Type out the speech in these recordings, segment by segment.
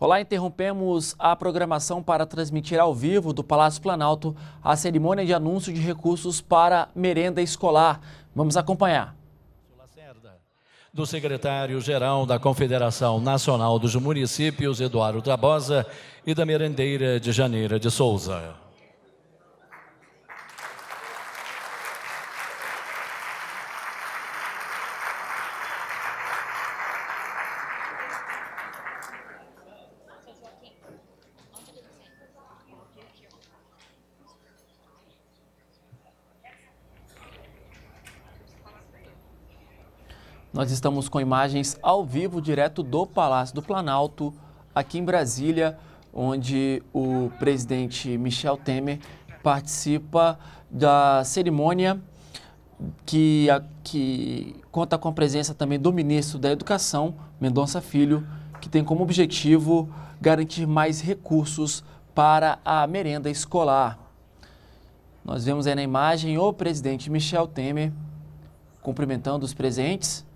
Olá, interrompemos a programação para transmitir ao vivo do Palácio Planalto a cerimônia de anúncio de recursos para merenda escolar. Vamos acompanhar. Do secretário-geral da Confederação Nacional dos Municípios, Eduardo Trabosa, e da merendeira de Janeira de Souza. Nós estamos com imagens ao vivo, direto do Palácio do Planalto, aqui em Brasília, onde o presidente Michel Temer participa da cerimônia que, a, que conta com a presença também do ministro da Educação, Mendonça Filho, que tem como objetivo garantir mais recursos para a merenda escolar. Nós vemos aí na imagem o presidente Michel Temer cumprimentando os presentes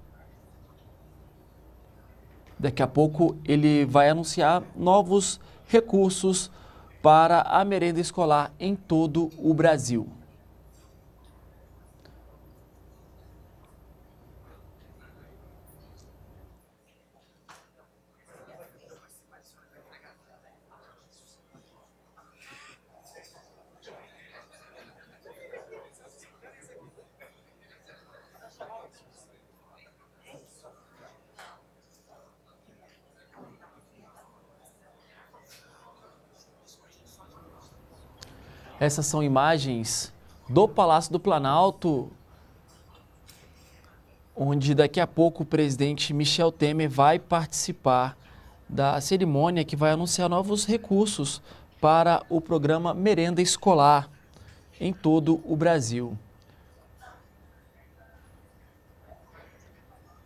Daqui a pouco ele vai anunciar novos recursos para a merenda escolar em todo o Brasil. Essas são imagens do Palácio do Planalto, onde daqui a pouco o presidente Michel Temer vai participar da cerimônia que vai anunciar novos recursos para o programa Merenda Escolar em todo o Brasil.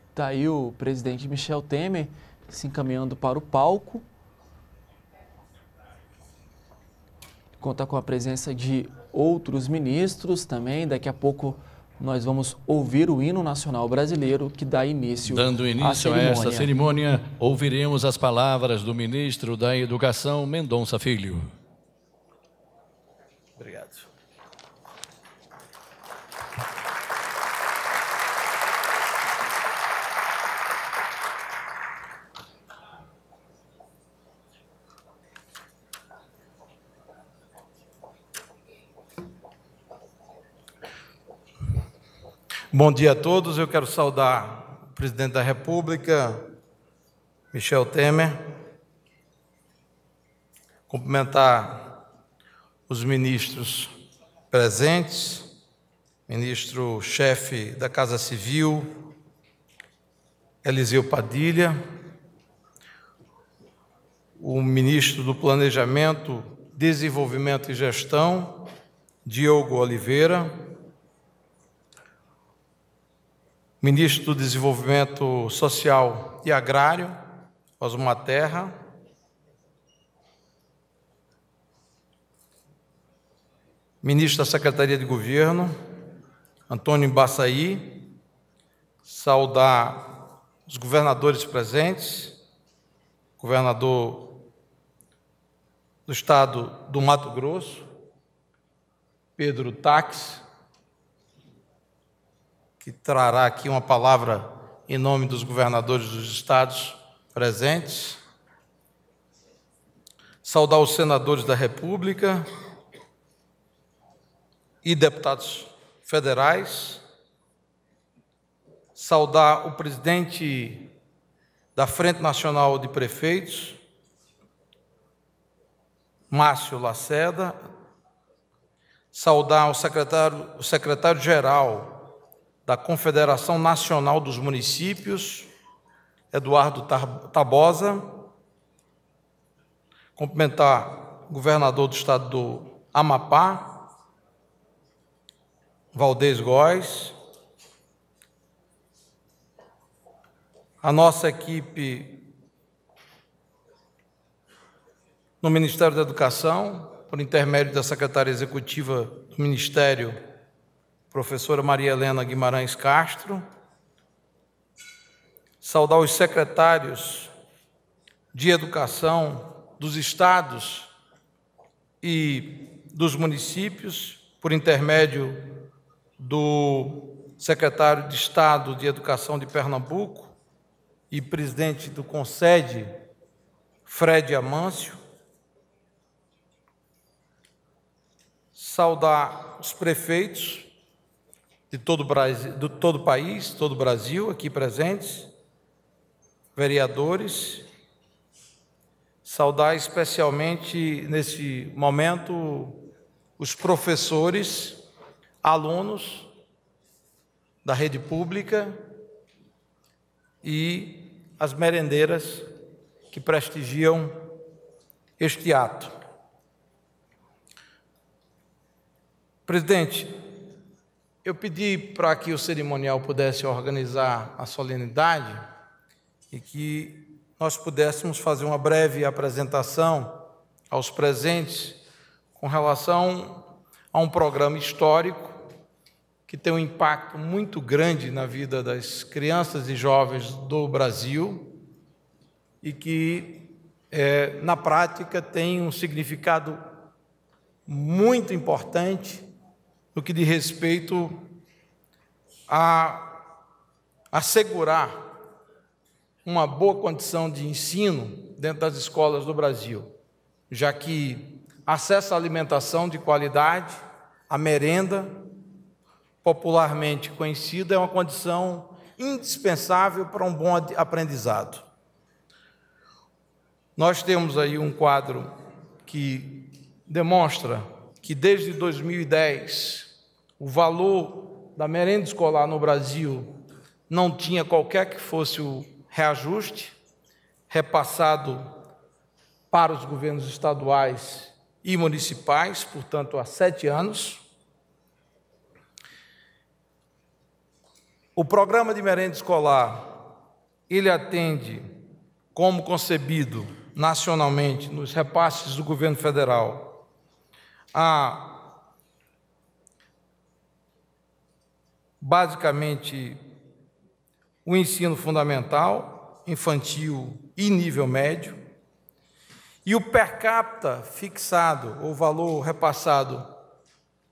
Está aí o presidente Michel Temer se encaminhando para o palco. conta com a presença de outros ministros também. Daqui a pouco nós vamos ouvir o hino nacional brasileiro que dá início Dando início a esta cerimônia, ouviremos as palavras do ministro da Educação Mendonça Filho. Bom dia a todos. Eu quero saudar o presidente da República, Michel Temer, cumprimentar os ministros presentes, ministro-chefe da Casa Civil, Eliseu Padilha, o ministro do Planejamento, Desenvolvimento e Gestão, Diogo Oliveira, ministro do Desenvolvimento Social e Agrário, Osmo Terra. Ministro da Secretaria de Governo, Antônio Baçaí. Saudar os governadores presentes, governador do estado do Mato Grosso, Pedro Táxi, que trará aqui uma palavra em nome dos governadores dos estados presentes. Saudar os senadores da República e deputados federais. Saudar o presidente da Frente Nacional de Prefeitos, Márcio Laceda. Saudar o secretário-geral. secretário o secretário geral da Confederação Nacional dos Municípios, Eduardo Tabosa, cumprimentar o governador do estado do Amapá, Valdez Góes, a nossa equipe no Ministério da Educação, por intermédio da Secretaria Executiva do Ministério professora Maria Helena Guimarães Castro, saudar os secretários de educação dos estados e dos municípios, por intermédio do secretário de Estado de Educação de Pernambuco e presidente do Consede, Fred Amâncio. Saudar os prefeitos de todo, do todo o país, todo o Brasil, aqui presentes, vereadores, saudar especialmente nesse momento os professores, alunos da rede pública e as merendeiras que prestigiam este ato. Presidente, eu pedi para que o cerimonial pudesse organizar a solenidade e que nós pudéssemos fazer uma breve apresentação aos presentes com relação a um programa histórico que tem um impacto muito grande na vida das crianças e jovens do Brasil e que, é, na prática, tem um significado muito importante no que diz respeito a assegurar uma boa condição de ensino dentro das escolas do Brasil, já que acesso à alimentação de qualidade, a merenda, popularmente conhecida, é uma condição indispensável para um bom aprendizado. Nós temos aí um quadro que demonstra que desde 2010 o valor da merenda escolar no Brasil não tinha qualquer que fosse o reajuste repassado para os governos estaduais e municipais, portanto, há sete anos. O programa de merenda escolar, ele atende, como concebido nacionalmente, nos repasses do governo federal, a basicamente o ensino fundamental, infantil e nível médio. E o per capita fixado, ou valor repassado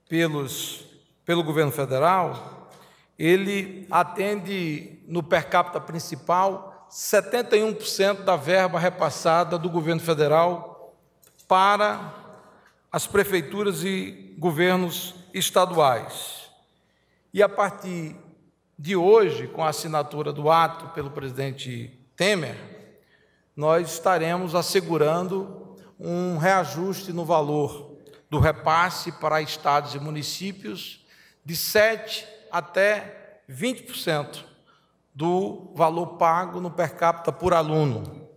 pelos, pelo governo federal, ele atende no per capita principal 71% da verba repassada do governo federal para as prefeituras e governos estaduais. E a partir de hoje, com a assinatura do ato pelo presidente Temer, nós estaremos assegurando um reajuste no valor do repasse para estados e municípios de 7 até 20% do valor pago no per capita por aluno,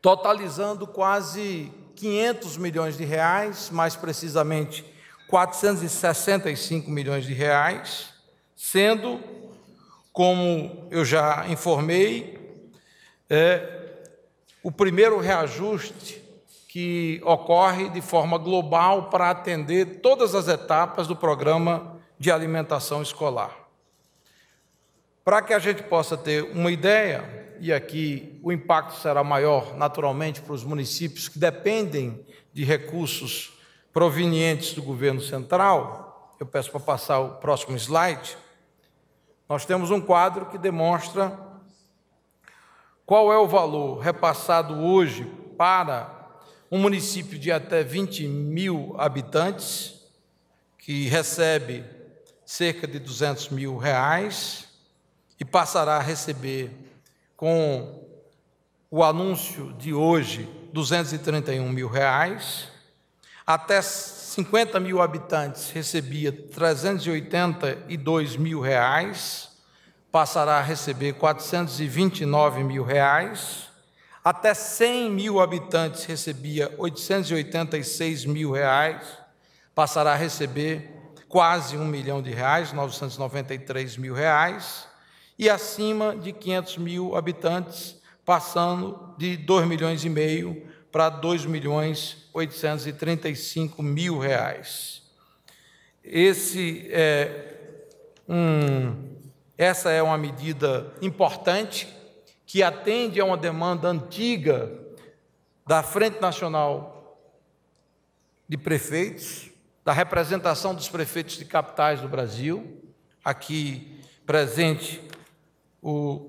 totalizando quase 500 milhões de reais, mais precisamente 465 milhões de reais, sendo, como eu já informei, é, o primeiro reajuste que ocorre de forma global para atender todas as etapas do programa de alimentação escolar. Para que a gente possa ter uma ideia, e aqui o impacto será maior, naturalmente, para os municípios que dependem de recursos provenientes do governo central, eu peço para passar o próximo slide, nós temos um quadro que demonstra qual é o valor repassado hoje para um município de até 20 mil habitantes, que recebe cerca de 200 mil reais e passará a receber, com o anúncio de hoje, 231 mil reais até 50 mil habitantes recebia 382 mil reais, passará a receber 429 mil reais. Até 100 mil habitantes recebia 886 mil reais, passará a receber quase um milhão de reais, 993 mil reais, e acima de 500 mil habitantes, passando de 2 milhões e meio para R$ milhões reais. Esse é um, essa é uma medida importante que atende a uma demanda antiga da Frente Nacional de Prefeitos, da representação dos prefeitos de capitais do Brasil, aqui presente o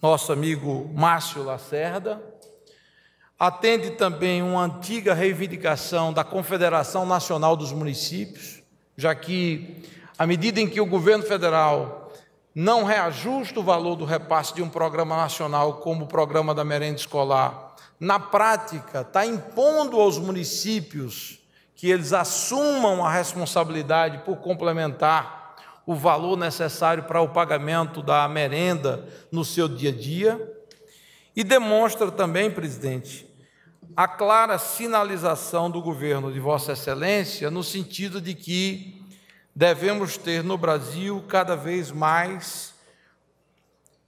nosso amigo Márcio Lacerda, atende também uma antiga reivindicação da Confederação Nacional dos Municípios, já que, à medida em que o governo federal não reajusta o valor do repasse de um programa nacional como o programa da merenda escolar, na prática está impondo aos municípios que eles assumam a responsabilidade por complementar o valor necessário para o pagamento da merenda no seu dia a dia. E demonstra também, presidente, a clara sinalização do governo de Vossa Excelência no sentido de que devemos ter no Brasil cada vez mais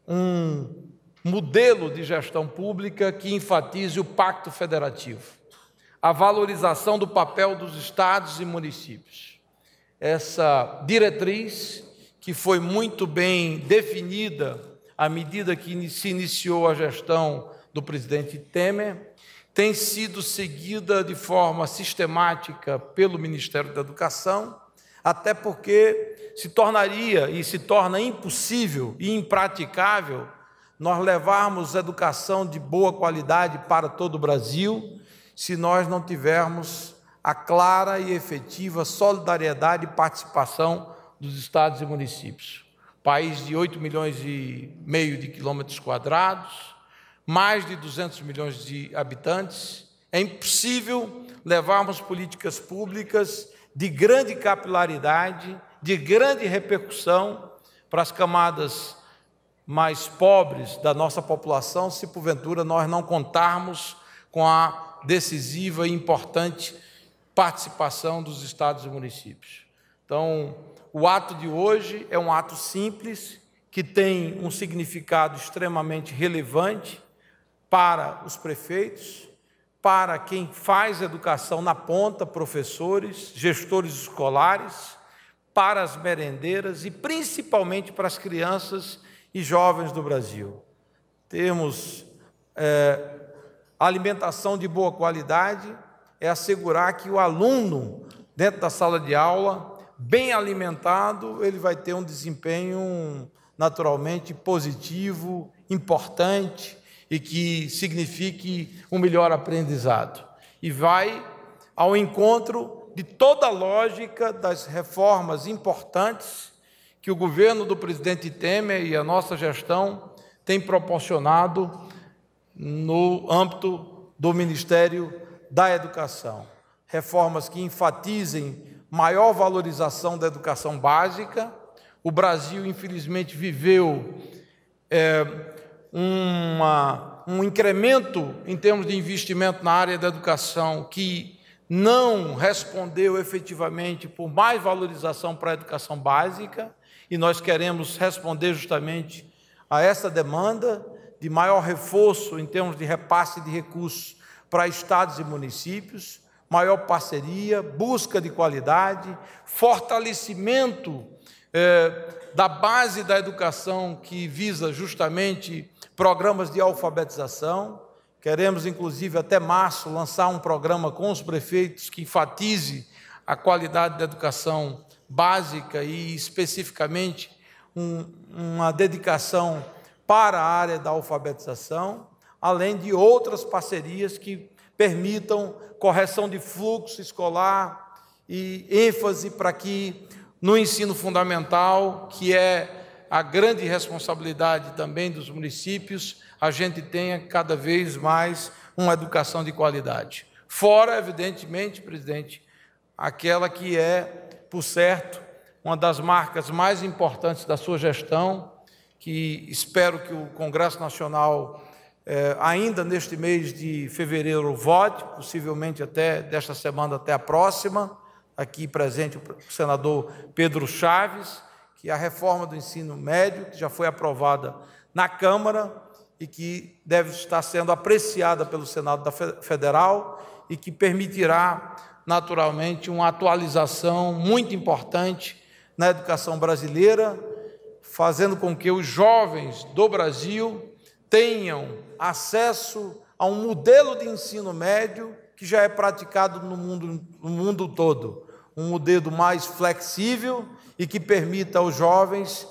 um modelo de gestão pública que enfatize o pacto federativo, a valorização do papel dos estados e municípios. Essa diretriz, que foi muito bem definida à medida que se iniciou a gestão do presidente Temer, tem sido seguida de forma sistemática pelo Ministério da Educação, até porque se tornaria e se torna impossível e impraticável nós levarmos educação de boa qualidade para todo o Brasil se nós não tivermos a clara e efetiva solidariedade e participação dos estados e municípios. País de 8 milhões e meio de quilômetros quadrados, mais de 200 milhões de habitantes, é impossível levarmos políticas públicas de grande capilaridade, de grande repercussão para as camadas mais pobres da nossa população, se porventura nós não contarmos com a decisiva e importante participação dos estados e municípios. Então, o ato de hoje é um ato simples que tem um significado extremamente relevante para os prefeitos, para quem faz educação na ponta, professores, gestores escolares, para as merendeiras e principalmente para as crianças e jovens do Brasil. Termos é, alimentação de boa qualidade é assegurar que o aluno, dentro da sala de aula, bem alimentado, ele vai ter um desempenho naturalmente positivo, importante e que signifique um melhor aprendizado. E vai ao encontro de toda a lógica das reformas importantes que o governo do presidente Temer e a nossa gestão tem proporcionado no âmbito do Ministério da Educação. Reformas que enfatizem maior valorização da educação básica. O Brasil, infelizmente, viveu é, uma, um incremento em termos de investimento na área da educação que não respondeu efetivamente por mais valorização para a educação básica, e nós queremos responder justamente a essa demanda de maior reforço em termos de repasse de recursos para estados e municípios, maior parceria, busca de qualidade, fortalecimento eh, da base da educação que visa justamente programas de alfabetização. Queremos, inclusive, até março, lançar um programa com os prefeitos que enfatize a qualidade da educação básica e, especificamente, um, uma dedicação para a área da alfabetização, além de outras parcerias que permitam correção de fluxo escolar e ênfase para que no ensino fundamental, que é a grande responsabilidade também dos municípios, a gente tenha cada vez mais uma educação de qualidade. Fora, evidentemente, presidente, aquela que é, por certo, uma das marcas mais importantes da sua gestão, que espero que o Congresso Nacional, eh, ainda neste mês de fevereiro, vote, possivelmente até desta semana até a próxima, aqui presente o senador Pedro Chaves, que a reforma do ensino médio, que já foi aprovada na Câmara e que deve estar sendo apreciada pelo Senado Federal e que permitirá, naturalmente, uma atualização muito importante na educação brasileira, fazendo com que os jovens do Brasil tenham acesso a um modelo de ensino médio que já é praticado no mundo, no mundo todo, um modelo mais flexível e que permita aos jovens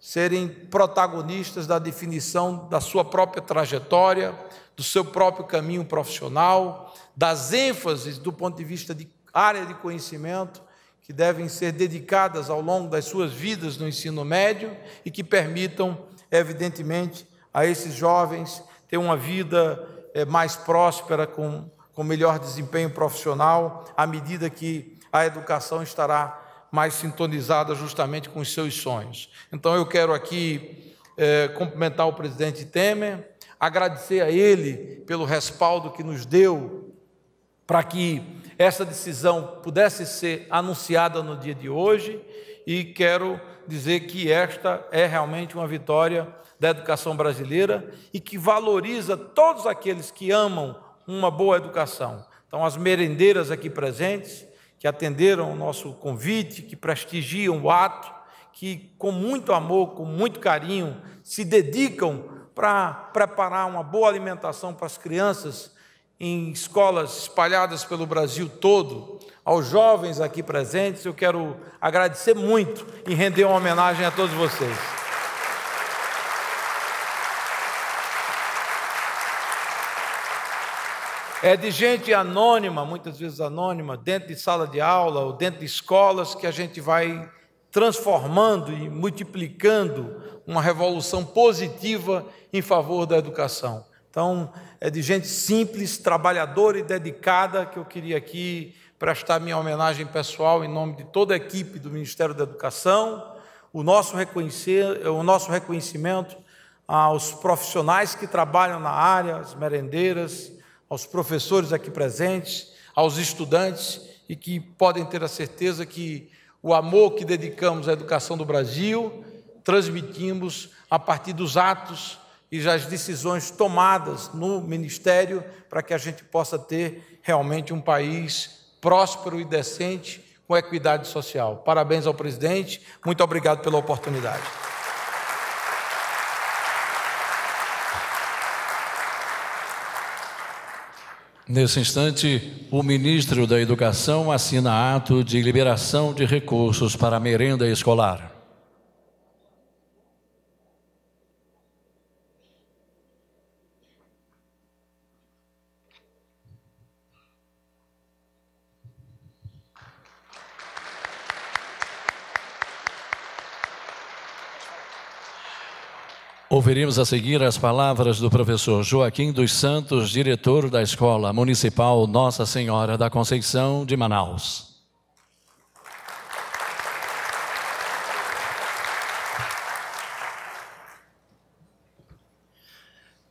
serem protagonistas da definição da sua própria trajetória, do seu próprio caminho profissional, das ênfases do ponto de vista de área de conhecimento que devem ser dedicadas ao longo das suas vidas no ensino médio e que permitam, evidentemente, a esses jovens ter uma vida eh, mais próspera, com, com melhor desempenho profissional, à medida que a educação estará mais sintonizada justamente com os seus sonhos. Então eu quero aqui é, cumprimentar o presidente Temer, agradecer a ele pelo respaldo que nos deu para que essa decisão pudesse ser anunciada no dia de hoje e quero dizer que esta é realmente uma vitória da educação brasileira e que valoriza todos aqueles que amam uma boa educação. Então, as merendeiras aqui presentes, que atenderam o nosso convite, que prestigiam o ato, que com muito amor, com muito carinho, se dedicam para preparar uma boa alimentação para as crianças em escolas espalhadas pelo Brasil todo. Aos jovens aqui presentes, eu quero agradecer muito e render uma homenagem a todos vocês. É de gente anônima, muitas vezes anônima, dentro de sala de aula ou dentro de escolas, que a gente vai transformando e multiplicando uma revolução positiva em favor da educação. Então, é de gente simples, trabalhadora e dedicada que eu queria aqui prestar minha homenagem pessoal em nome de toda a equipe do Ministério da Educação, o nosso, é, o nosso reconhecimento aos profissionais que trabalham na área, as merendeiras, aos professores aqui presentes, aos estudantes e que podem ter a certeza que o amor que dedicamos à educação do Brasil transmitimos a partir dos atos e das decisões tomadas no ministério para que a gente possa ter realmente um país próspero e decente com equidade social. Parabéns ao presidente, muito obrigado pela oportunidade. Nesse instante, o ministro da Educação assina ato de liberação de recursos para a merenda escolar. Ouviremos a seguir as palavras do professor Joaquim dos Santos, diretor da Escola Municipal Nossa Senhora da Conceição de Manaus.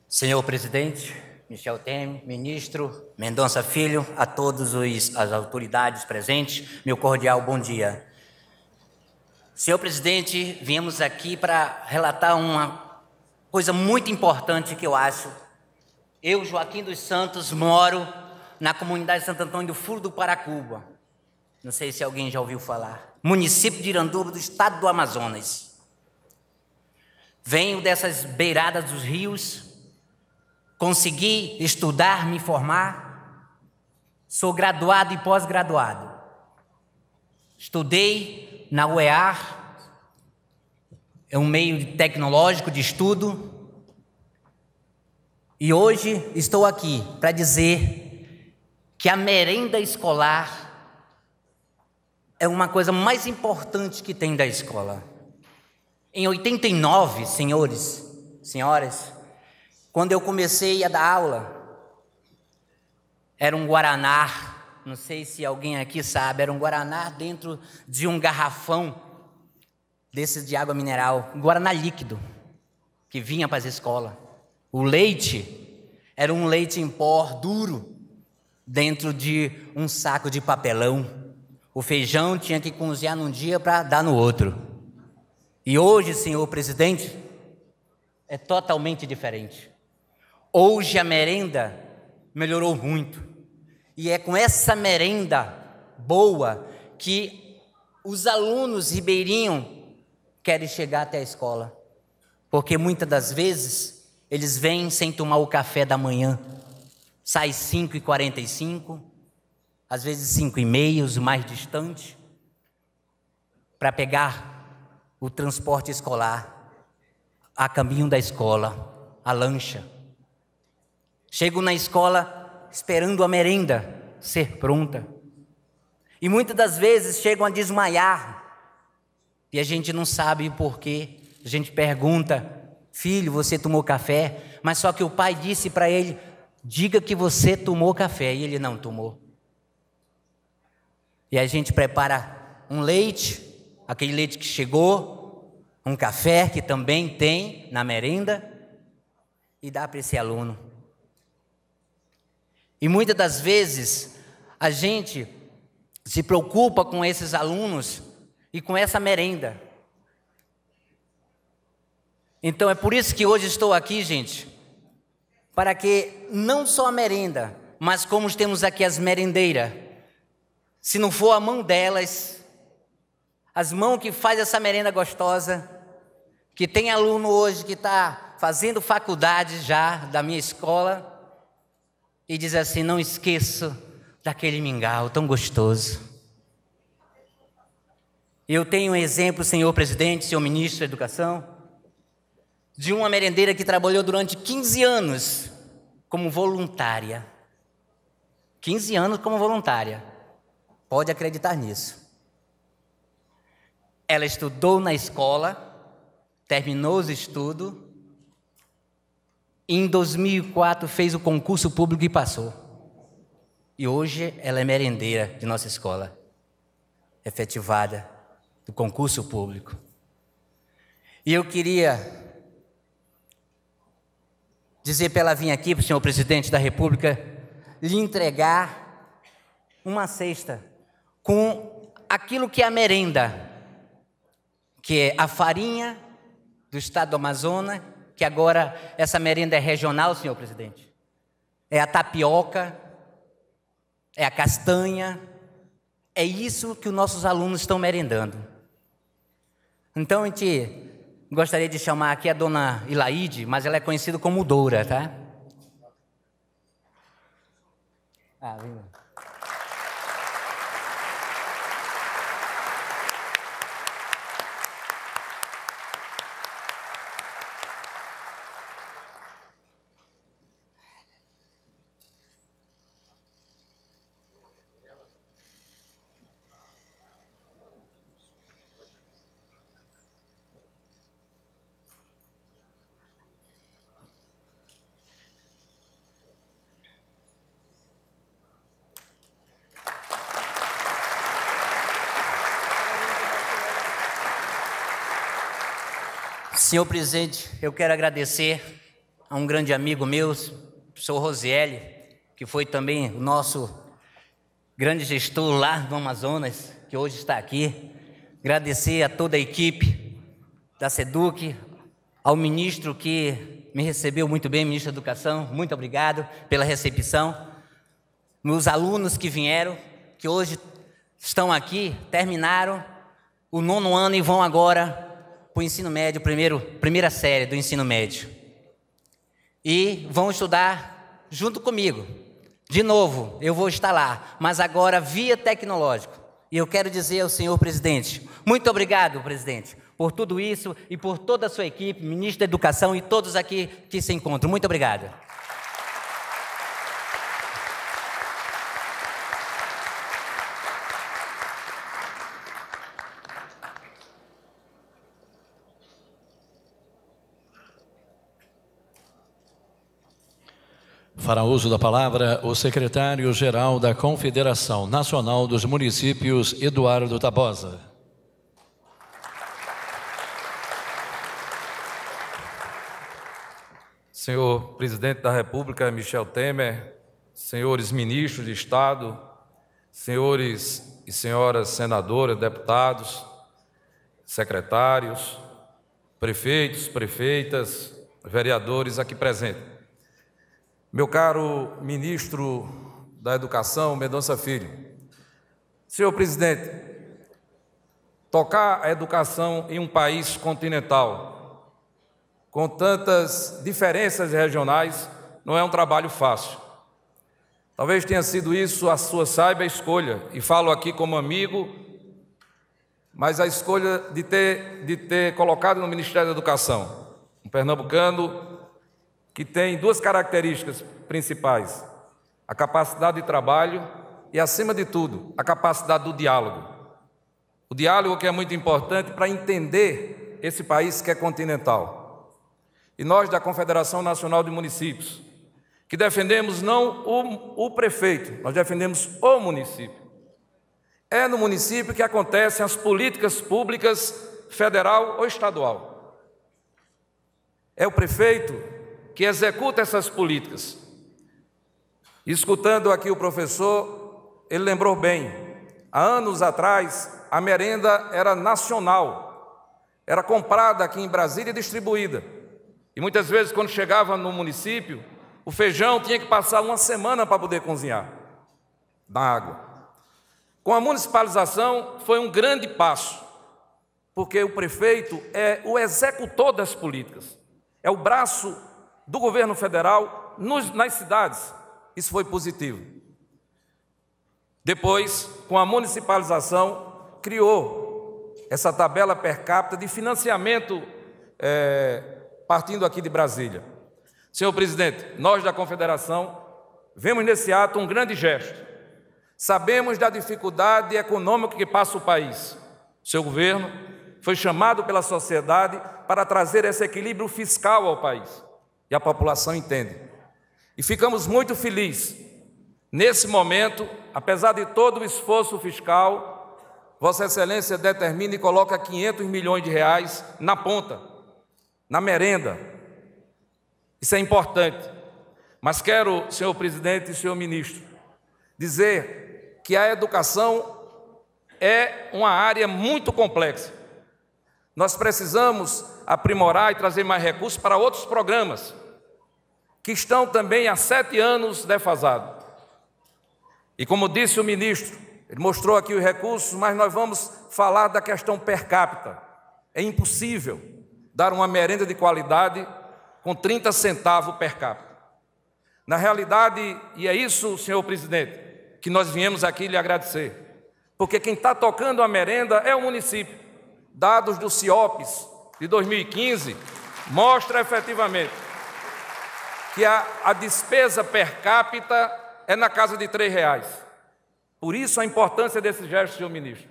Senhor presidente, Michel Temer, ministro Mendonça Filho, a todos os, as autoridades presentes, meu cordial bom dia. Senhor presidente, viemos aqui para relatar uma coisa muito importante que eu acho. Eu, Joaquim dos Santos, moro na comunidade Santo Antônio do Furo do Paracuba. Não sei se alguém já ouviu falar. Município de Iranduba, do estado do Amazonas. Venho dessas beiradas dos rios, consegui estudar, me formar. Sou graduado e pós-graduado. Estudei na UEAR, é um meio tecnológico de estudo. E hoje estou aqui para dizer que a merenda escolar é uma coisa mais importante que tem da escola. Em 89, senhores, senhoras, quando eu comecei a dar aula, era um guaraná, não sei se alguém aqui sabe, era um guaraná dentro de um garrafão desses de água mineral, guaraná líquido, que vinha para as escolas. O leite era um leite em pó duro, dentro de um saco de papelão. O feijão tinha que cozinhar num dia para dar no outro. E hoje, senhor presidente, é totalmente diferente. Hoje a merenda melhorou muito. E é com essa merenda boa que os alunos ribeirinhos querem chegar até a escola. Porque muitas das vezes eles vêm sem tomar o café da manhã. Sai 5h45, às vezes 5 e meia, os mais distantes, para pegar o transporte escolar, a caminho da escola, a lancha. Chegam na escola esperando a merenda ser pronta. E muitas das vezes chegam a desmaiar e a gente não sabe o porquê. A gente pergunta: "Filho, você tomou café?" Mas só que o pai disse para ele: "Diga que você tomou café", e ele não tomou. E a gente prepara um leite, aquele leite que chegou, um café que também tem na merenda e dá para esse aluno. E muitas das vezes a gente se preocupa com esses alunos e com essa merenda. Então é por isso que hoje estou aqui, gente, para que não só a merenda, mas como temos aqui as merendeiras, se não for a mão delas, as mãos que faz essa merenda gostosa, que tem aluno hoje que está fazendo faculdade já da minha escola e diz assim: não esqueço daquele mingau tão gostoso. Eu tenho um exemplo, senhor presidente, senhor ministro da Educação, de uma merendeira que trabalhou durante 15 anos como voluntária. 15 anos como voluntária. Pode acreditar nisso. Ela estudou na escola, terminou os estudos, em 2004 fez o concurso público e passou. E hoje ela é merendeira de nossa escola, efetivada do concurso público. E eu queria dizer para ela vir aqui, para o senhor presidente da República, lhe entregar uma cesta com aquilo que é a merenda, que é a farinha do estado do Amazonas, que agora essa merenda é regional, senhor presidente. É a tapioca, é a castanha, é isso que os nossos alunos estão merendando. Então a gente gostaria de chamar aqui a dona Ilaide, mas ela é conhecida como Doura, tá? Ah, linda. Senhor presidente, eu quero agradecer a um grande amigo meu, sou Rosiele, que foi também o nosso grande gestor lá do Amazonas, que hoje está aqui. Agradecer a toda a equipe da SEDUC, ao ministro que me recebeu muito bem, ministro da Educação, muito obrigado pela recepção. Meus alunos que vieram, que hoje estão aqui, terminaram o nono ano e vão agora para o ensino médio, primeiro, primeira série do ensino médio. E vão estudar junto comigo. De novo, eu vou estar lá, mas agora via tecnológico. E eu quero dizer ao senhor presidente, muito obrigado, presidente, por tudo isso e por toda a sua equipe, ministro da Educação e todos aqui que se encontram. Muito obrigado. fará uso da palavra o secretário-geral da Confederação Nacional dos Municípios, Eduardo Tabosa. Senhor Presidente da República, Michel Temer, senhores ministros de Estado, senhores e senhoras senadoras, deputados, secretários, prefeitos, prefeitas, vereadores aqui presentes. Meu caro ministro da Educação, Mendonça Filho, senhor presidente, tocar a educação em um país continental, com tantas diferenças regionais, não é um trabalho fácil. Talvez tenha sido isso a sua saiba escolha, e falo aqui como amigo, mas a escolha de ter, de ter colocado no Ministério da Educação um pernambucano que tem duas características principais: a capacidade de trabalho e, acima de tudo, a capacidade do diálogo. O diálogo que é muito importante para entender esse país que é continental. E nós, da Confederação Nacional de Municípios, que defendemos não o, o prefeito, nós defendemos o município. É no município que acontecem as políticas públicas federal ou estadual. É o prefeito que executa essas políticas. Escutando aqui o professor, ele lembrou bem: há anos atrás, a merenda era nacional, era comprada aqui em Brasília e distribuída. E muitas vezes, quando chegava no município, o feijão tinha que passar uma semana para poder cozinhar na água. Com a municipalização, foi um grande passo, porque o prefeito é o executor das políticas, é o braço do governo federal nos, nas cidades. Isso foi positivo. Depois, com a municipalização, criou essa tabela per capita de financiamento, é, partindo aqui de Brasília. Senhor presidente, nós da Confederação vemos nesse ato um grande gesto. Sabemos da dificuldade econômica que passa o país. Seu governo foi chamado pela sociedade para trazer esse equilíbrio fiscal ao país. E a população entende. E ficamos muito felizes. Nesse momento, apesar de todo o esforço fiscal, Vossa Excelência determina e coloca 500 milhões de reais na ponta, na merenda. Isso é importante. Mas quero, senhor presidente e senhor ministro, dizer que a educação é uma área muito complexa. Nós precisamos aprimorar e trazer mais recursos para outros programas, que estão também há sete anos defasados. E como disse o ministro, ele mostrou aqui os recursos, mas nós vamos falar da questão per capita. É impossível dar uma merenda de qualidade com 30 centavos per capita. Na realidade, e é isso, senhor presidente, que nós viemos aqui lhe agradecer, porque quem está tocando a merenda é o município. Dados do Ciopes de 2015 mostra efetivamente que a, a despesa per capita é na casa de R$ reais. Por isso a importância desse gesto, senhor ministro,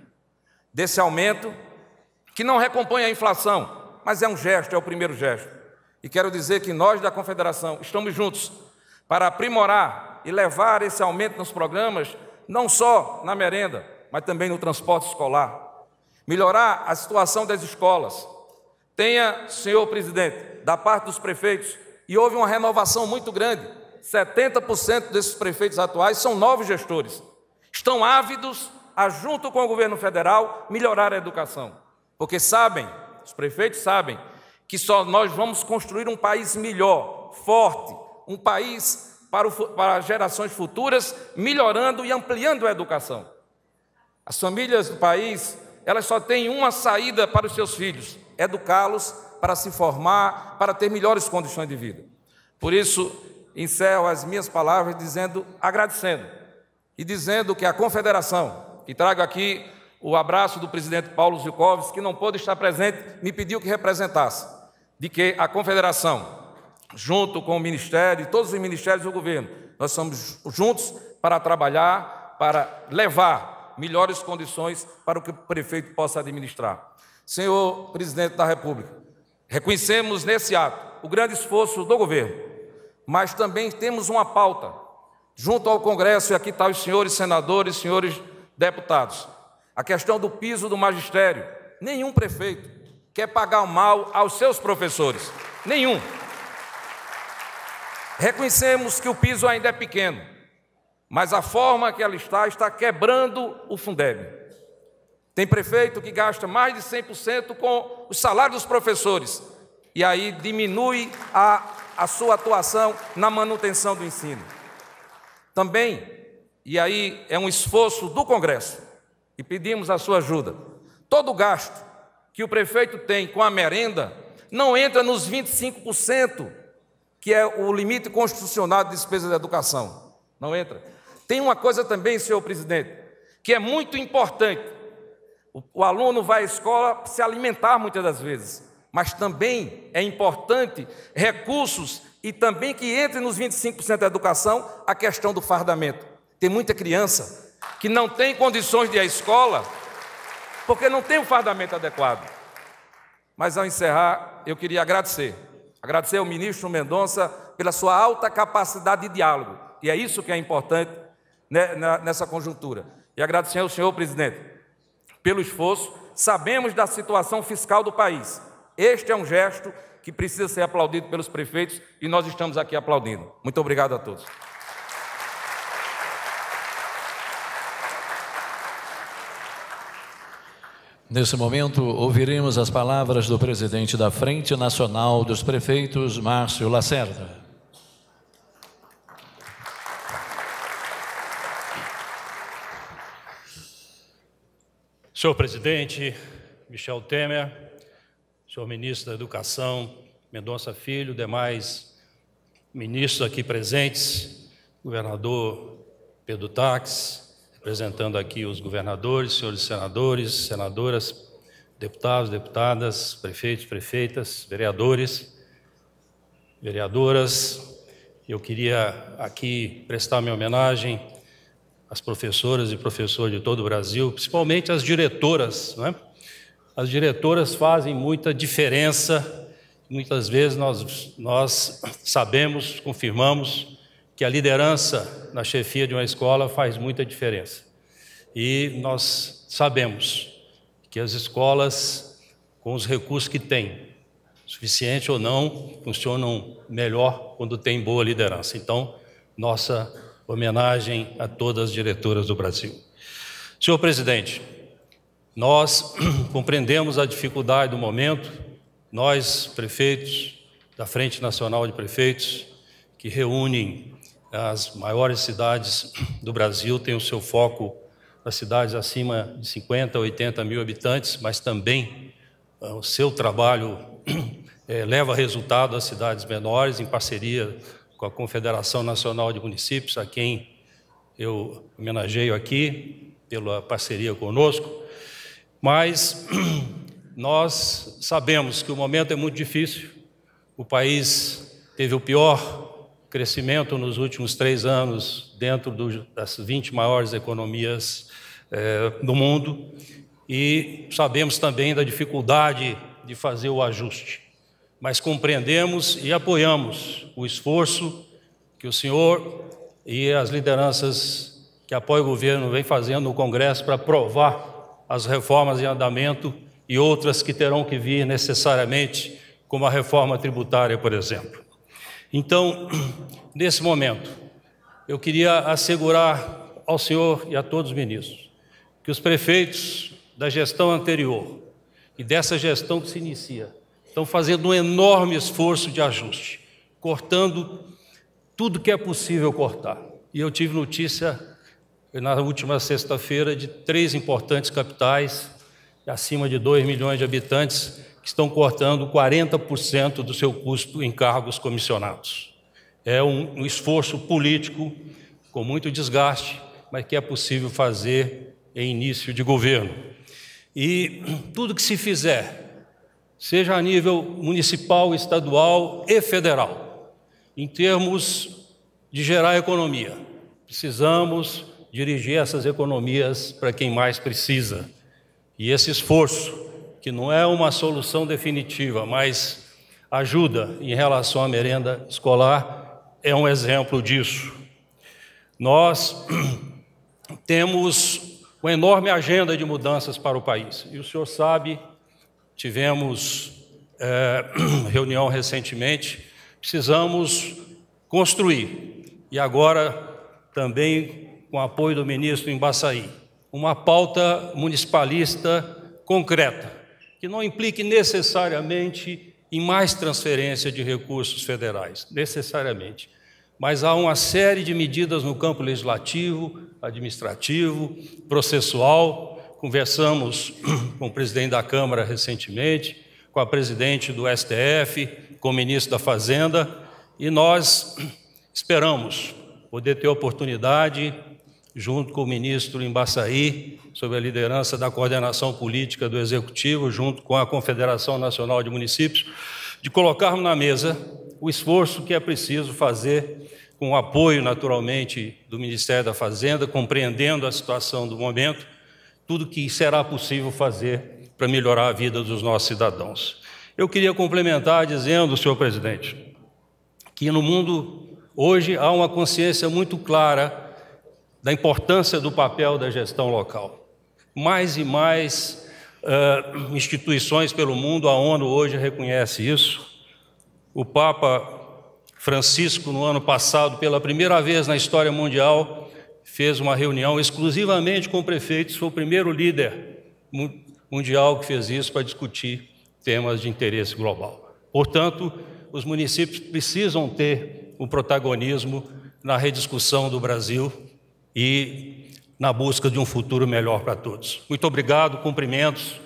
desse aumento, que não recompõe a inflação, mas é um gesto, é o primeiro gesto. E quero dizer que nós da Confederação estamos juntos para aprimorar e levar esse aumento nos programas, não só na merenda, mas também no transporte escolar. Melhorar a situação das escolas, tenha, senhor presidente, da parte dos prefeitos, e houve uma renovação muito grande. 70% desses prefeitos atuais são novos gestores. Estão ávidos a, junto com o governo federal, melhorar a educação. Porque sabem, os prefeitos sabem, que só nós vamos construir um país melhor, forte, um país para, o, para gerações futuras, melhorando e ampliando a educação. As famílias do país, elas só têm uma saída para os seus filhos, educá-los para se formar, para ter melhores condições de vida. Por isso, encerro as minhas palavras dizendo, agradecendo e dizendo que a Confederação, e trago aqui o abraço do presidente Paulo Zilkovski, que não pôde estar presente, me pediu que representasse, de que a Confederação, junto com o Ministério e todos os ministérios do governo, nós somos juntos para trabalhar, para levar melhores condições para que o prefeito possa administrar. Senhor presidente da República, reconhecemos nesse ato o grande esforço do governo, mas também temos uma pauta junto ao Congresso, e aqui está os senhores senadores, senhores deputados, a questão do piso do magistério. Nenhum prefeito quer pagar mal aos seus professores, nenhum. Reconhecemos que o piso ainda é pequeno, mas a forma que ela está está quebrando o Fundeb. Tem prefeito que gasta mais de 100% com o salário dos professores. E aí diminui a, a sua atuação na manutenção do ensino. Também, e aí é um esforço do Congresso, e pedimos a sua ajuda. Todo o gasto que o prefeito tem com a merenda não entra nos 25%, que é o limite constitucional de despesa da educação. Não entra. Tem uma coisa também, senhor presidente, que é muito importante. O, aluno vai à escola se alimentar muitas das vezes, mas também é importante recursos e também que entre nos 25% da educação a questão do fardamento. Tem muita criança que não tem condições de ir à escola porque não tem o fardamento adequado. Mas ao encerrar, eu queria agradecer. Agradecer ao ministro Mendonça pela sua alta capacidade de diálogo. E é isso que é importante né, nessa conjuntura. E agradecer ao senhor presidente pelo esforço, sabemos da situação fiscal do país. Este é um gesto que precisa ser aplaudido pelos prefeitos e nós estamos aqui aplaudindo. Muito obrigado a todos. Nesse momento, ouviremos as palavras do presidente da Frente Nacional dos Prefeitos, Márcio Lacerda. Senhor presidente Michel Temer, senhor ministro da Educação Mendonça Filho, demais ministros aqui presentes, governador Pedro Tax, representando aqui os governadores, senhores senadores, senadoras, deputados, deputadas, prefeitos, prefeitas, vereadores, vereadoras. Eu queria aqui prestar minha homenagem as professoras e professores de todo o Brasil, principalmente as diretoras. É? As diretoras fazem muita diferença. Muitas vezes nós, nós sabemos, confirmamos, que a liderança na chefia de uma escola faz muita diferença. E nós sabemos que as escolas, com os recursos que têm, suficiente ou não, funcionam melhor quando tem boa liderança. Então, nossa Homenagem a todas as diretoras do Brasil. Senhor presidente, nós compreendemos a dificuldade do momento, nós, prefeitos, da Frente Nacional de Prefeitos, que reúnem as maiores cidades do Brasil, tem o seu foco nas cidades acima de 50, 80 mil habitantes, mas também ah, o seu trabalho é, leva resultado às cidades menores, em parceria com a Confederação Nacional de Municípios, a quem eu homenageio aqui pela parceria conosco, mas nós sabemos que o momento é muito difícil. O país teve o pior crescimento nos últimos três anos dentro do, das 20 maiores economias eh, do mundo e sabemos também da dificuldade de fazer o ajuste mas compreendemos e apoiamos o esforço que o senhor e as lideranças que apoiam o governo vêm fazendo no Congresso para aprovar as reformas em andamento e outras que terão que vir necessariamente, como a reforma tributária, por exemplo. Então, nesse momento, eu queria assegurar ao senhor e a todos os ministros que os prefeitos da gestão anterior e dessa gestão que se inicia estão fazendo um enorme esforço de ajuste, cortando tudo que é possível cortar. E eu tive notícia na última sexta-feira de três importantes capitais, acima de 2 milhões de habitantes, que estão cortando 40% do seu custo em cargos comissionados. É um, um esforço político com muito desgaste, mas que é possível fazer em início de governo. E tudo que se fizer seja a nível municipal, estadual e federal, em termos de gerar economia. Precisamos dirigir essas economias para quem mais precisa. E esse esforço, que não é uma solução definitiva, mas ajuda em relação à merenda escolar, é um exemplo disso. Nós temos uma enorme agenda de mudanças para o país, e o senhor sabe tivemos é, reunião recentemente, precisamos construir, e agora também com apoio do ministro em uma pauta municipalista concreta, que não implique necessariamente em mais transferência de recursos federais, necessariamente. Mas há uma série de medidas no campo legislativo, administrativo, processual, Conversamos com o presidente da Câmara recentemente, com a presidente do STF, com o ministro da Fazenda, e nós esperamos poder ter oportunidade, junto com o ministro Embaçaí, sob a liderança da coordenação política do Executivo, junto com a Confederação Nacional de Municípios, de colocarmos na mesa o esforço que é preciso fazer com o apoio, naturalmente, do Ministério da Fazenda, compreendendo a situação do momento, tudo que será possível fazer para melhorar a vida dos nossos cidadãos. Eu queria complementar dizendo, senhor presidente, que no mundo hoje há uma consciência muito clara da importância do papel da gestão local. Mais e mais uh, instituições pelo mundo, a ONU hoje reconhece isso. O Papa Francisco, no ano passado, pela primeira vez na história mundial, fez uma reunião exclusivamente com prefeitos, foi o primeiro líder mundial que fez isso para discutir temas de interesse global. Portanto, os municípios precisam ter o um protagonismo na rediscussão do Brasil e na busca de um futuro melhor para todos. Muito obrigado, cumprimentos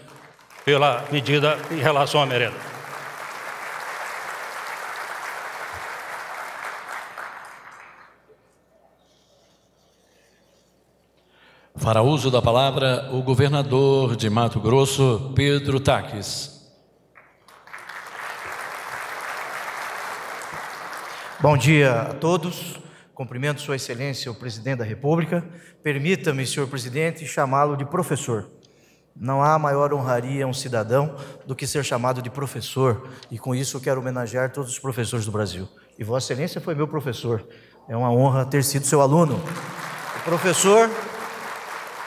pela medida em relação à merenda. Fará uso da palavra o governador de Mato Grosso, Pedro Taques. Bom dia a todos. Cumprimento Sua Excelência, o Presidente da República. Permita-me, senhor presidente, chamá-lo de professor. Não há maior honraria a um cidadão do que ser chamado de professor, e com isso eu quero homenagear todos os professores do Brasil. E Vossa Excelência foi meu professor. É uma honra ter sido seu aluno. O professor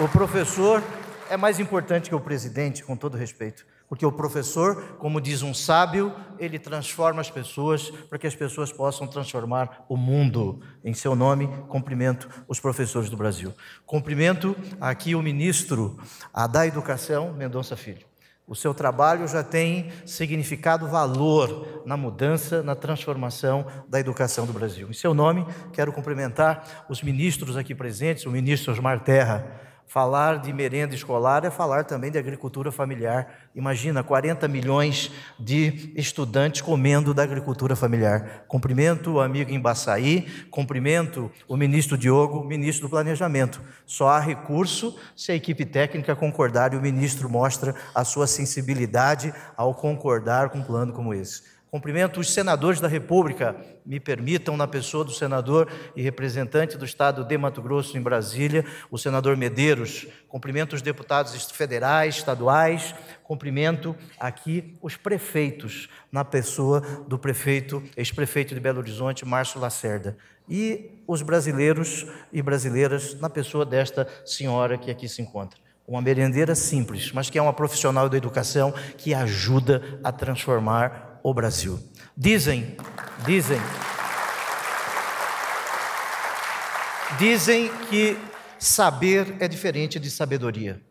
o professor é mais importante que o presidente, com todo respeito. Porque o professor, como diz um sábio, ele transforma as pessoas para que as pessoas possam transformar o mundo. Em seu nome, cumprimento os professores do Brasil. Cumprimento aqui o ministro da Educação, Mendonça Filho. O seu trabalho já tem significado valor na mudança, na transformação da educação do Brasil. Em seu nome, quero cumprimentar os ministros aqui presentes, o ministro Osmar Terra Falar de merenda escolar é falar também de agricultura familiar. Imagina 40 milhões de estudantes comendo da agricultura familiar. Cumprimento o amigo Embaçaí, cumprimento o ministro Diogo, ministro do Planejamento. Só há recurso se a equipe técnica concordar e o ministro mostra a sua sensibilidade ao concordar com um plano como esse. Cumprimento os senadores da República, me permitam, na pessoa do senador e representante do Estado de Mato Grosso em Brasília, o senador Medeiros. Cumprimento os deputados federais, estaduais. Cumprimento aqui os prefeitos, na pessoa do prefeito, ex-prefeito de Belo Horizonte, Márcio Lacerda. E os brasileiros e brasileiras, na pessoa desta senhora que aqui se encontra. Uma merendeira simples, mas que é uma profissional da educação que ajuda a transformar o Brasil. Dizem, dizem, dizem que saber é diferente de sabedoria.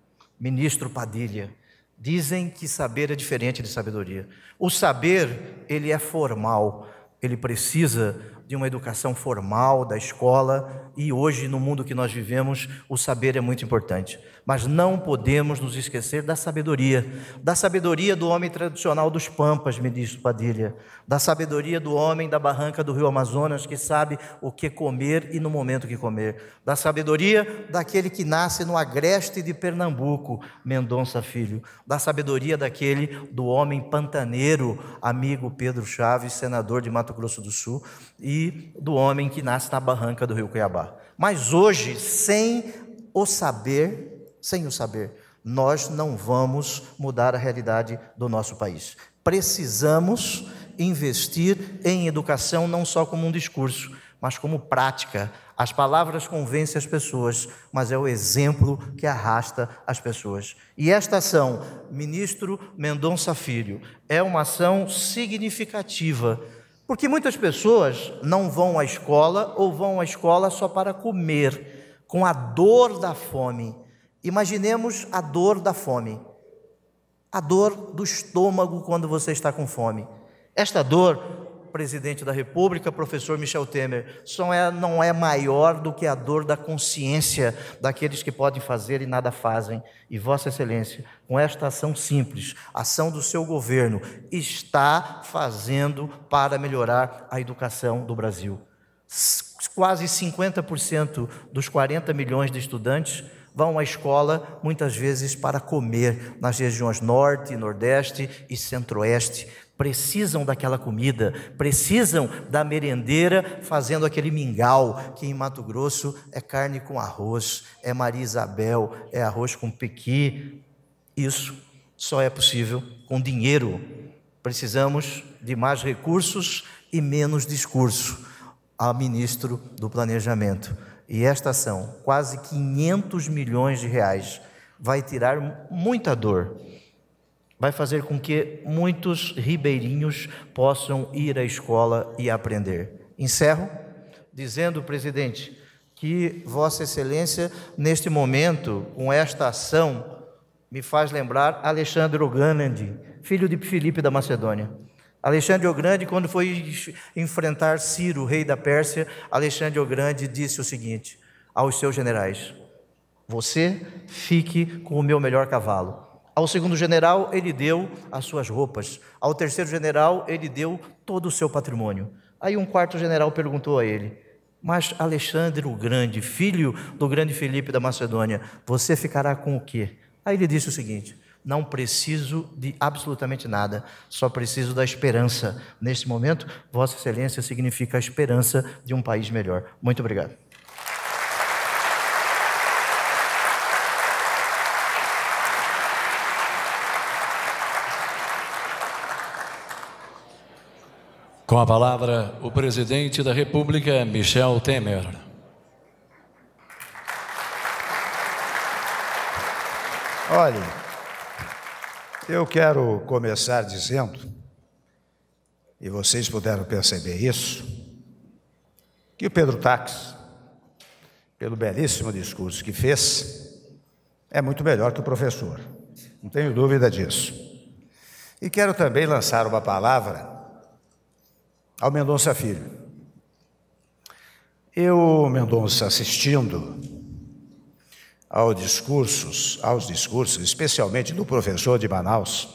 Ministro Padilha, dizem que saber é diferente de sabedoria. O saber, ele é formal, ele precisa de uma educação formal da escola e hoje no mundo que nós vivemos, o saber é muito importante. Mas não podemos nos esquecer da sabedoria, da sabedoria do homem tradicional dos Pampas, ministro Padilha, da sabedoria do homem da barranca do rio Amazonas que sabe o que comer e no momento que comer, da sabedoria daquele que nasce no agreste de Pernambuco, Mendonça Filho, da sabedoria daquele do homem pantaneiro, amigo Pedro Chaves, senador de Mato Grosso do Sul, e do homem que nasce na barranca do rio Cuiabá. Mas hoje, sem o saber, sem o saber, nós não vamos mudar a realidade do nosso país. Precisamos investir em educação não só como um discurso, mas como prática. As palavras convencem as pessoas, mas é o exemplo que arrasta as pessoas. E esta ação, ministro Mendonça Filho, é uma ação significativa, porque muitas pessoas não vão à escola ou vão à escola só para comer, com a dor da fome. Imaginemos a dor da fome, a dor do estômago quando você está com fome. Esta dor, presidente da República, professor Michel Temer, só é, não é maior do que a dor da consciência daqueles que podem fazer e nada fazem. E Vossa Excelência, com esta ação simples, ação do seu governo, está fazendo para melhorar a educação do Brasil. Quase 50% dos 40 milhões de estudantes vão à escola muitas vezes para comer nas regiões norte, nordeste e centro-oeste. Precisam daquela comida, precisam da merendeira fazendo aquele mingau, que em Mato Grosso é carne com arroz, é Maria Isabel, é arroz com pequi. Isso só é possível com dinheiro. Precisamos de mais recursos e menos discurso. A ministro do Planejamento. E esta ação, quase 500 milhões de reais, vai tirar muita dor. Vai fazer com que muitos ribeirinhos possam ir à escola e aprender. Encerro dizendo, presidente, que Vossa Excelência, neste momento, com esta ação, me faz lembrar Alexandre Oganandi, filho de Filipe da Macedônia. Alexandre o Grande, quando foi enfrentar Ciro, rei da Pérsia, Alexandre o Grande disse o seguinte aos seus generais: Você fique com o meu melhor cavalo. Ao segundo general, ele deu as suas roupas. Ao terceiro general, ele deu todo o seu patrimônio. Aí um quarto general perguntou a ele: Mas Alexandre o Grande, filho do grande Filipe da Macedônia, você ficará com o quê? Aí ele disse o seguinte: não preciso de absolutamente nada, só preciso da esperança. Neste momento, Vossa Excelência significa a esperança de um país melhor. Muito obrigado. Com a palavra, o presidente da República, Michel Temer. Olha, eu quero começar dizendo, e vocês puderam perceber isso, que o Pedro Taques, pelo belíssimo discurso que fez, é muito melhor que o professor, não tenho dúvida disso. E quero também lançar uma palavra ao Mendonça Filho. Eu, Mendonça, assistindo aos discursos, aos discursos, especialmente do professor de Manaus,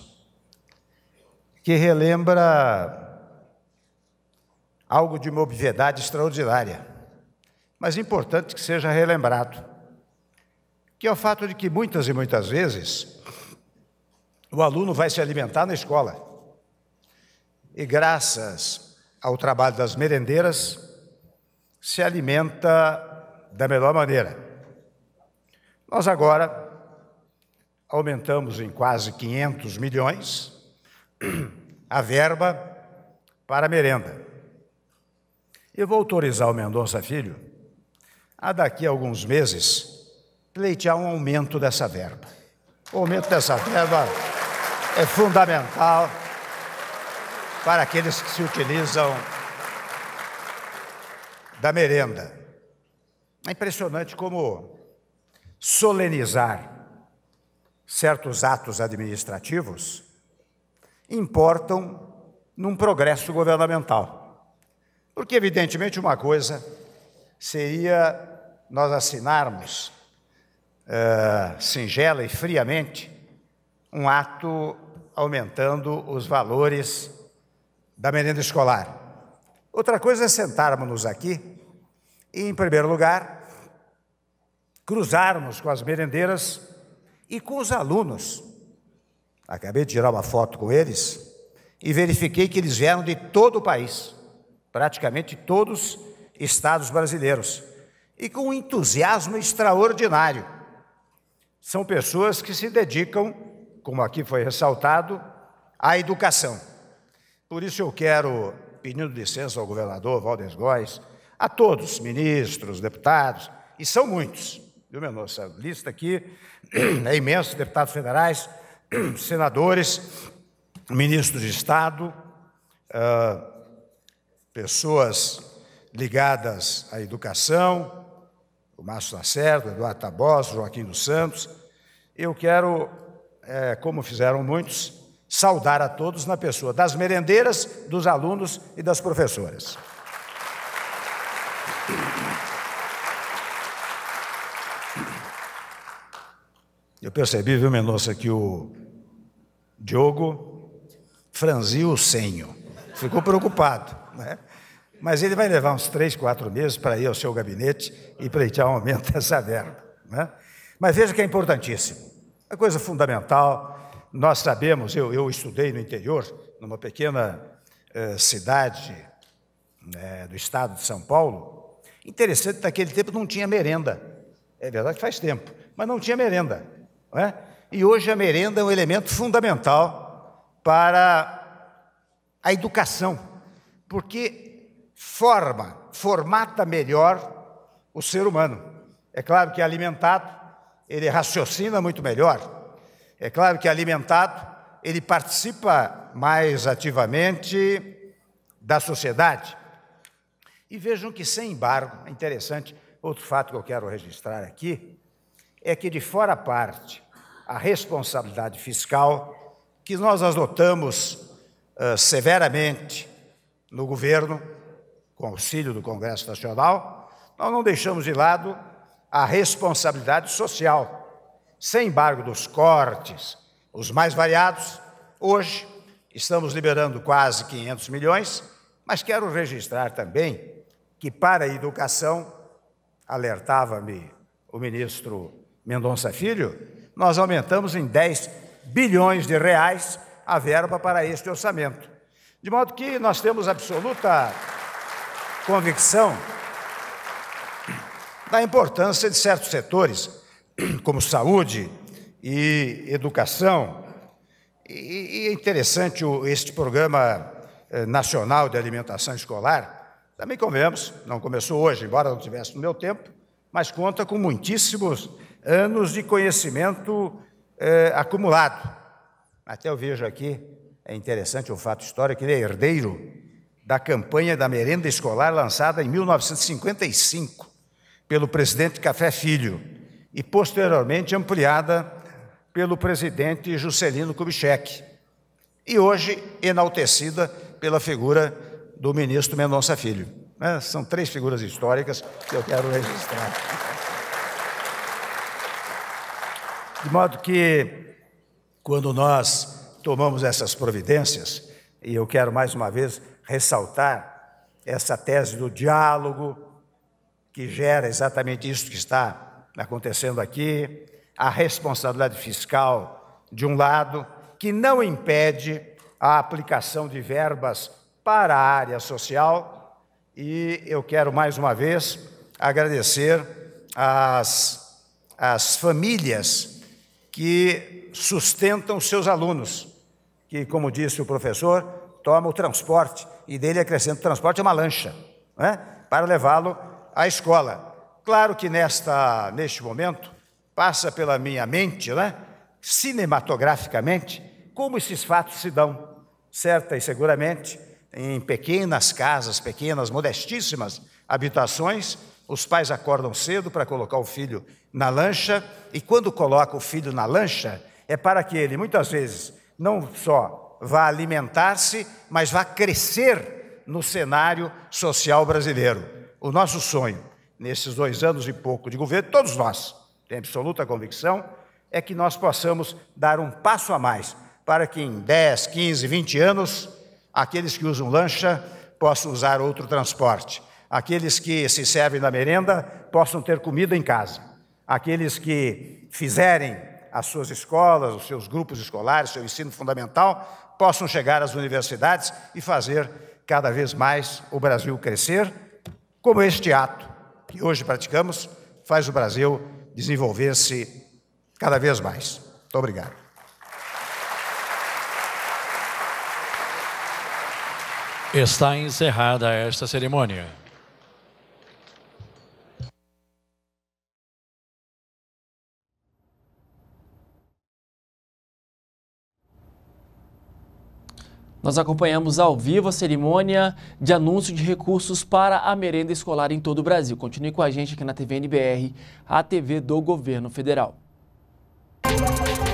que relembra algo de uma obviedade extraordinária, mas importante que seja relembrado, que é o fato de que muitas e muitas vezes o aluno vai se alimentar na escola. E graças ao trabalho das merendeiras, se alimenta da melhor maneira. Nós agora aumentamos em quase 500 milhões a verba para a merenda. Eu vou autorizar o Mendonça Filho a daqui a alguns meses pleitear um aumento dessa verba. O aumento dessa verba é fundamental para aqueles que se utilizam da merenda. É impressionante como solenizar certos atos administrativos importam num progresso governamental. Porque, evidentemente, uma coisa seria nós assinarmos uh, singela e friamente um ato aumentando os valores da merenda escolar. Outra coisa é sentarmos-nos aqui e, em primeiro lugar, cruzarmos com as merendeiras e com os alunos. Acabei de tirar uma foto com eles e verifiquei que eles vieram de todo o país, praticamente todos estados brasileiros, e com um entusiasmo extraordinário. São pessoas que se dedicam, como aqui foi ressaltado, à educação. Por isso eu quero, pedindo licença ao governador Valdes Góes, a todos, ministros, deputados, e são muitos, viu, meu nossa lista aqui é imensa, deputados federais, senadores, ministros de Estado, ah, pessoas ligadas à educação, o Márcio Lacerda, o Eduardo Tabosa, Joaquim dos Santos. Eu quero, é, como fizeram muitos, saudar a todos na pessoa das merendeiras, dos alunos e das professoras. Eu percebi, viu, Mendonça, que o Diogo franziu o senho. Ficou preocupado, né? Mas ele vai levar uns três, quatro meses para ir ao seu gabinete e pleitear um aumento dessa verba. Né? Mas veja que é importantíssimo. A é coisa fundamental, nós sabemos, eu, eu estudei no interior, numa pequena eh, cidade né, do estado de São Paulo. Interessante, naquele tempo não tinha merenda. É verdade que faz tempo, mas não tinha merenda. É? E hoje a merenda é um elemento fundamental para a educação, porque forma, formata melhor o ser humano. É claro que alimentado, ele raciocina muito melhor. É claro que alimentado, ele participa mais ativamente da sociedade. E vejam que, sem embargo, é interessante, outro fato que eu quero registrar aqui, é que, de fora a parte, a responsabilidade fiscal que nós adotamos uh, ah, severamente no governo, com auxílio do Congresso Nacional, nós não deixamos de lado a responsabilidade social. Sem embargo dos cortes, os mais variados, hoje estamos liberando quase 500 milhões, mas quero registrar também que para a educação, alertava-me o ministro Mendonça Filho, nós aumentamos em 10 bilhões de reais a verba para este orçamento. De modo que nós temos absoluta convicção da importância de certos setores, como saúde e educação. E é interessante este programa eh, nacional de alimentação escolar, também comemos, não começou hoje, embora não tivesse no meu tempo, mas conta com muitíssimos anos de conhecimento eh, acumulado. Até eu vejo aqui, é interessante o fato histórico, ele é herdeiro da campanha da merenda escolar lançada em 1955 pelo presidente Café Filho e posteriormente ampliada pelo presidente Juscelino Kubitschek e hoje enaltecida pela figura do ministro Mendonça Filho. Né, são três figuras históricas que eu quero registrar. De modo que, quando nós tomamos essas providências, e eu quero mais uma vez ressaltar essa tese do diálogo, que gera exatamente isso que está acontecendo aqui, a responsabilidade fiscal, de um lado, que não impede a aplicação de verbas para a área social, e eu quero mais uma vez agradecer às, às famílias que sustentam seus alunos, que, como disse o professor, toma o transporte, e dele acrescenta o transporte é uma lancha, né, para levá-lo à escola. Claro que nesta, neste momento passa pela minha mente, né, cinematograficamente, como esses fatos se dão, certa e seguramente, em pequenas casas, pequenas, modestíssimas habitações, os pais acordam cedo para colocar o filho na lancha, e quando coloca o filho na lancha, é para que ele, muitas vezes, não só vá alimentar-se, mas vá crescer no cenário social brasileiro. O nosso sonho, nesses dois anos e pouco de governo, todos nós, tem absoluta convicção, é que nós possamos dar um passo a mais para que em 10, 15, 20 anos, aqueles que usam lancha possam usar outro transporte Aqueles que se servem da merenda possam ter comida em casa. Aqueles que fizerem as suas escolas, os seus grupos escolares, seu ensino fundamental, possam chegar às universidades e fazer cada vez mais o Brasil crescer, como este ato que hoje praticamos faz o Brasil desenvolver-se cada vez mais. Muito obrigado. Está encerrada esta cerimônia. Nós acompanhamos ao vivo a cerimônia de anúncio de recursos para a merenda escolar em todo o Brasil. Continue com a gente aqui na TVNBR, a TV do Governo Federal. Música